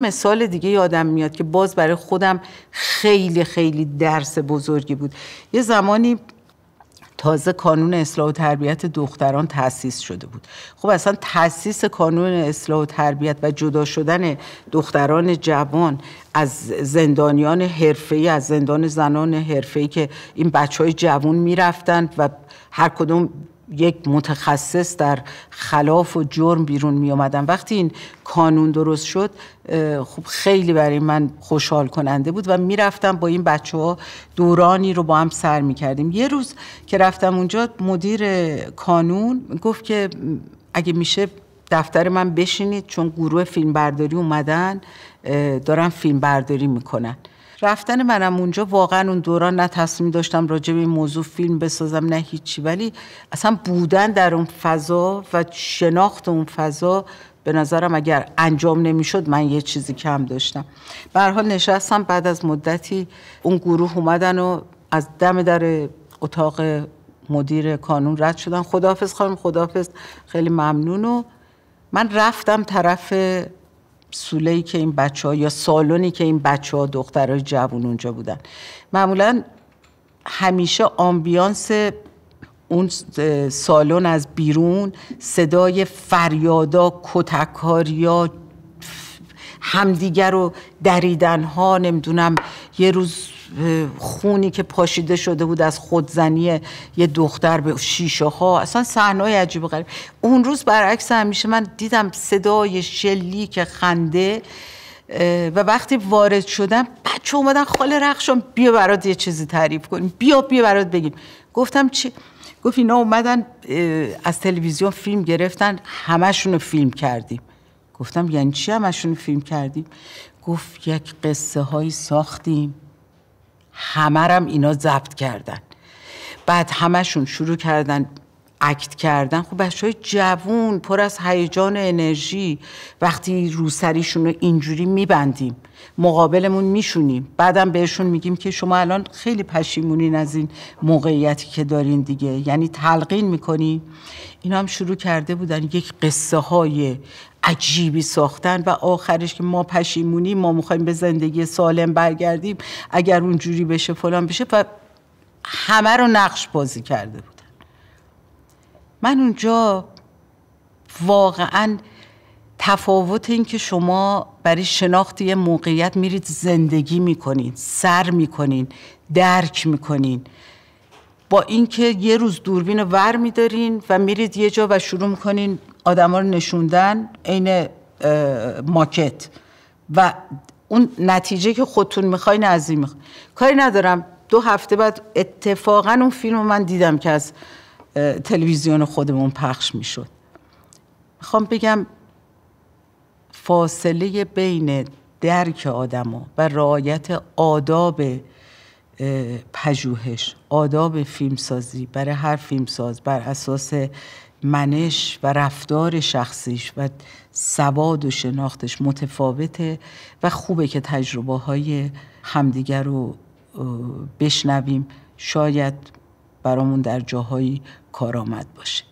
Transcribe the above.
مثال دیگه یادم میاد که باز برای خودم خیلی خیلی درس بزرگی بود یه زمانی تازه کانون اصلاح و تربیت دختران تأسیس شده بود خب اصلا تأسیس کانون اصلاح و تربیت و جدا شدن دختران جوان از زندانیان حرفه‌ای از زندان زنان حرفه‌ای که این بچه های جوان میرفتند و هر کدوم یک متخصص در خلاف و جرم بیرون می اومدم وقتی این کانون درست شد خب خیلی برای من خوشحال کننده بود و میرفتم با این بچه ها دورانی رو با هم سر می کردیم یه روز که رفتم اونجا مدیر کانون گفت که اگه میشه دفتر من بشینید چون گروه فیلمبرداری اومدن دارن فیلمبرداری میکنن رفتن منم اونجا واقعا اون دوران نه تصمیم داشتم راجع به این موضوع فیلم بسازم نه هیچی ولی اصلا بودن در اون فضا و شناخت اون فضا به نظرم اگر انجام نمیشد من یه چیزی کم داشتم به حال نشستم بعد از مدتی اون گروه اومدن و از دم در اتاق مدیر کانون رد شدن خداحافظ خانم خداحافظ خیلی ممنون و من رفتم طرف سوله که این بچه ها یا سالونی که این بچه ها دخترای جوون اونجا بودن معمولا همیشه آمبیانس اون سالن از بیرون صدای فریادا کتککاریا همدیگر رو دریدن ها نمیدونم یه روز خونی که پاشیده شده بود از خودزنی یه دختر به شیشه ها اصلا صحنه عجیب و غریب اون روز برعکس همیشه من دیدم صدای شلی که خنده و وقتی وارد شدم بچه اومدن خاله رخشون بیا برات یه چیزی تعریف کنیم بیا بیا برات بگیم گفتم چی گفت اینا اومدن از تلویزیون فیلم گرفتن همشون فیلم کردیم گفتم یعنی چی همشون رو فیلم کردیم گفت یک قصه هایی ساختیم همه اینا ضبط کردن بعد همشون شروع کردن اکت کردن خب بچه های جوون پر از هیجان انرژی وقتی روسریشون رو اینجوری میبندیم مقابلمون میشونیم بعدم بهشون میگیم که شما الان خیلی پشیمونین از این موقعیتی که دارین دیگه یعنی تلقین میکنیم اینا هم شروع کرده بودن یک قصه های عجیبی ساختن و آخرش که ما پشیمونی ما میخوایم به زندگی سالم برگردیم اگر اونجوری بشه فلان بشه و همه رو نقش بازی کرده بود من اونجا واقعا تفاوت این که شما برای شناخت یه موقعیت میرید زندگی میکنین سر میکنین درک میکنین با اینکه یه روز دوربین رو ور میدارین و میرید یه جا و شروع میکنین آدما رو نشوندن عین ماکت و اون نتیجه که خودتون میخواین از این کاری ندارم دو هفته بعد اتفاقا اون فیلم رو من دیدم که از تلویزیون خودمون پخش میشد میخوام بگم فاصله بین درک آدما و رعایت آداب پژوهش آداب فیلمسازی برای هر فیلمساز بر اساس منش و رفتار شخصیش و سواد و شناختش متفاوته و خوبه که تجربه های همدیگر رو بشنویم شاید برامون در جاهایی کارآمد باشه